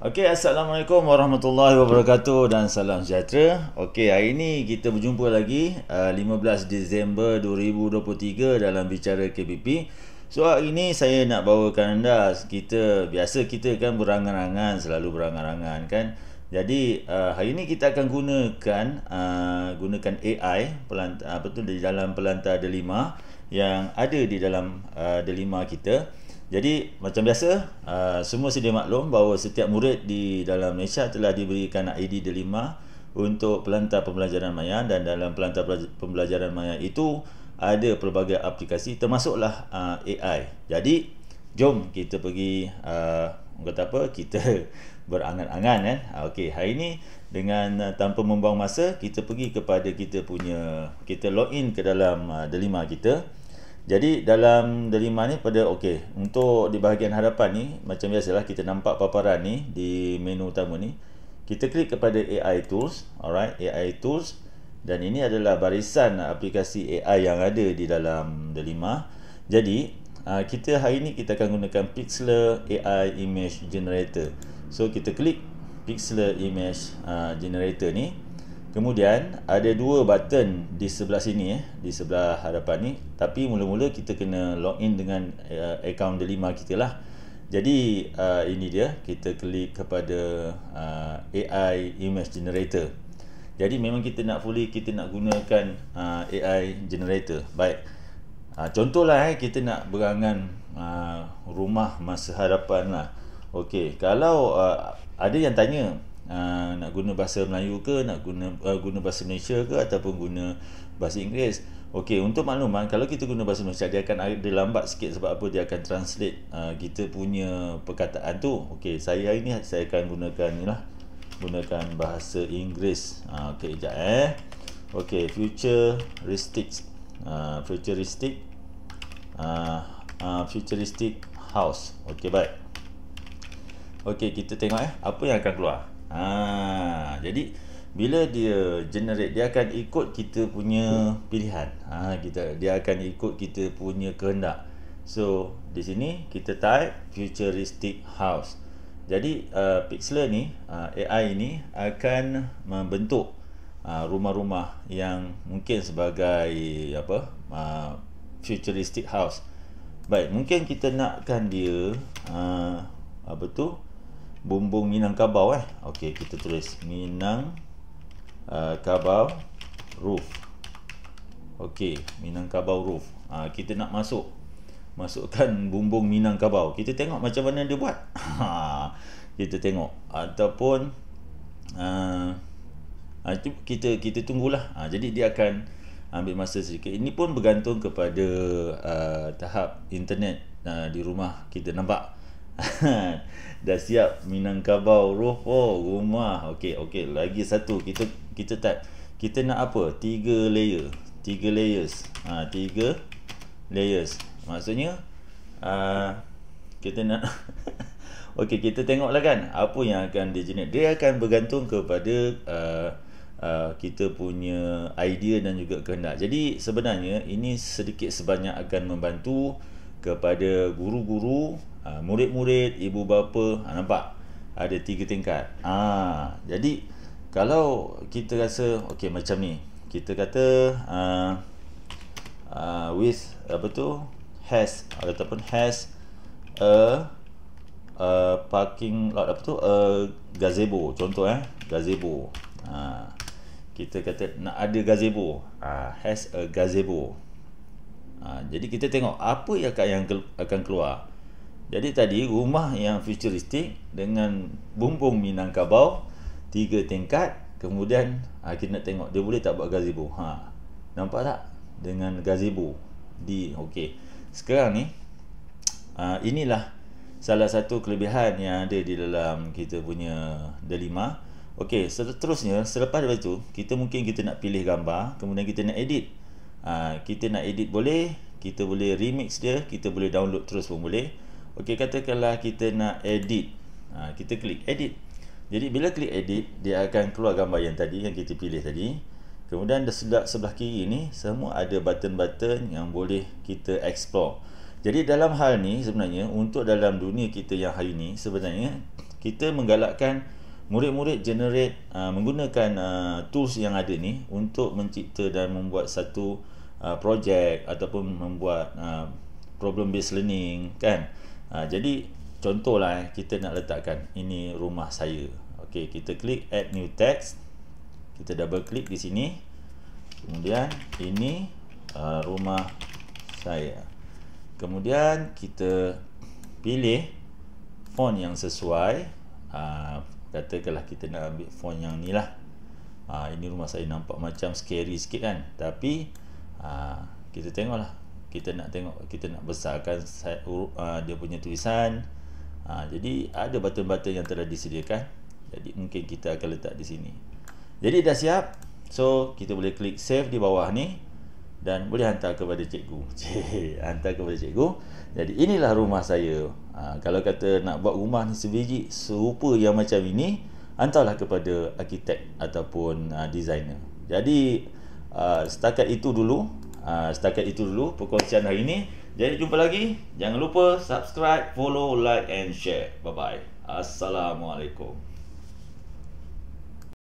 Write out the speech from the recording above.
Okey, Assalamualaikum Warahmatullahi Wabarakatuh dan salam sejahtera. Okey, hari ini kita berjumpa lagi 15 uh, Disember 2023 dalam Bicara KPP. So, hari ini saya nak bawakan anda, kita biasa kita kan berangan-angan, selalu berangan-angan kan. Jadi, uh, hari ini kita akan gunakan uh, gunakan AI apa tu, di dalam pelantar Delima yang ada di dalam Delima kita. Jadi macam biasa uh, semua sedia maklum bahawa setiap murid di dalam Malaysia telah diberikan ID delima untuk pelantar pembelajaran maya dan dalam pelantar pembelajaran maya itu ada pelbagai aplikasi termasuklah uh, AI. Jadi jom kita pergi uh, kata apa kita berangan-angan eh. Ah, okay, hari ini dengan uh, tanpa membuang masa kita pergi kepada kita punya kita login ke dalam uh, delima kita. Jadi dalam delima ni pada okey untuk di bahagian hadapan ni macam biasalah kita nampak paparan ni di menu utama ni kita klik kepada AI tools alright AI tools dan ini adalah barisan aplikasi AI yang ada di dalam delima jadi ah, kita hari ni kita akan gunakan Pixlr AI image generator so kita klik Pixlr image ah, generator ni Kemudian ada dua button di sebelah sini eh, di sebelah hadapan ni tapi mula-mula kita kena login dengan uh, account Delima kita lah. Jadi uh, ini dia kita klik kepada uh, eh, AI image generator. Jadi memang kita nak fully kita nak gunakan uh, AI generator. Baik. Uh, contohlah eh kita nak berangan uh, rumah masa hadapan lah. Okey, kalau uh, ada yang tanya uh, nak guna bahasa Melayu ke nak guna uh, guna bahasa Malaysia ke ataupun guna bahasa Inggeris okey untuk makluman kalau kita guna bahasa Malaysia dia akan ada lambat sikit sebab apa dia akan translate uh, kita punya perkataan tu okey saya hari ni saya akan gunakan inilah gunakan bahasa Inggeris uh, okey jap eh okey futuristic uh, futuristic uh, uh, futuristic house okey baik Okey, kita tengok eh apa yang akan keluar. Ha, jadi bila dia generate dia akan ikut kita punya pilihan. Ha, kita dia akan ikut kita punya kehendak. So di sini kita type futuristic house. Jadi uh, pixeler ni uh, AI ini akan membentuk uh, rumah-rumah yang mungkin sebagai apa uh, futuristic house. Baik, mungkin kita nakkan dia uh, apa tu? bumbung Minang Kabau eh. Okey, kita tulis Minang uh, Kabau roof. Okey, Kabau roof. Ha, kita nak masuk masukkan bumbung Minang Kabau. Kita tengok macam mana dia buat. Ha, kita tengok ataupun uh, ah uh, kita kita tunggulah. Ha, jadi dia akan ambil masa sedikit. Ini pun bergantung kepada uh, tahap internet uh, di rumah kita nampak. dah siap Minangkabau roh oh, rumah okey okey lagi satu kita kita tak kita nak apa tiga layer tiga layers ha tiga layers maksudnya a ha, kita nak okey kita tengoklah kan apa yang akan dia generate dia akan bergantung kepada a ha, Uh, ha, kita punya idea dan juga kehendak Jadi sebenarnya ini sedikit sebanyak akan membantu kepada guru-guru, ah, murid-murid, ibu bapa, ha, nampak ada tiga tingkat. Ah, ha, jadi kalau kita rasa okey macam ni, kita kata uh, uh, with apa tu has ataupun has a a parking lot apa tu a gazebo contoh eh gazebo. Ha, kita kata nak ada gazebo. Ha, has a gazebo. Ha, jadi kita tengok apa yang akan, yang akan keluar. Jadi tadi rumah yang futuristik dengan bumbung Minangkabau tiga tingkat kemudian ha, kita nak tengok dia boleh tak buat gazebo. Ha. Nampak tak? Dengan gazebo di okey. Sekarang ni ha, inilah salah satu kelebihan yang ada di dalam kita punya Delima. Okey, seterusnya selepas itu kita mungkin kita nak pilih gambar kemudian kita nak edit ha, kita nak edit boleh kita boleh remix dia kita boleh download terus pun boleh ok katakanlah kita nak edit ha, kita klik edit jadi bila klik edit dia akan keluar gambar yang tadi yang kita pilih tadi kemudian sebelah, sebelah kiri ni semua ada button-button yang boleh kita explore jadi dalam hal ni sebenarnya untuk dalam dunia kita yang hari ni sebenarnya kita menggalakkan murid-murid generate uh, menggunakan uh, tools yang ada ni untuk mencipta dan membuat satu uh, projek ataupun membuat uh, problem based learning kan uh, jadi contohlah eh, kita nak letakkan ini rumah saya okey kita klik add new text kita double klik di sini kemudian ini uh, rumah saya kemudian kita pilih font yang sesuai uh, katakanlah kita nak ambil phone yang ni lah ha, ini rumah saya nampak macam scary sikit kan tapi ha, kita tengok lah kita nak tengok kita nak besarkan ha, dia punya tulisan ha, jadi ada button-button yang telah disediakan jadi mungkin kita akan letak di sini jadi dah siap so kita boleh klik save di bawah ni dan boleh hantar kepada cikgu. Cik, hantar kepada cikgu. Jadi inilah rumah saya. Ha, kalau kata nak buat rumah ni sebiji serupa yang macam ini, hantarlah kepada arkitek ataupun uh, designer. Jadi uh, setakat itu dulu, uh, setakat itu dulu perkongsian hari ini. Jadi jumpa lagi. Jangan lupa subscribe, follow, like and share. Bye bye. Assalamualaikum.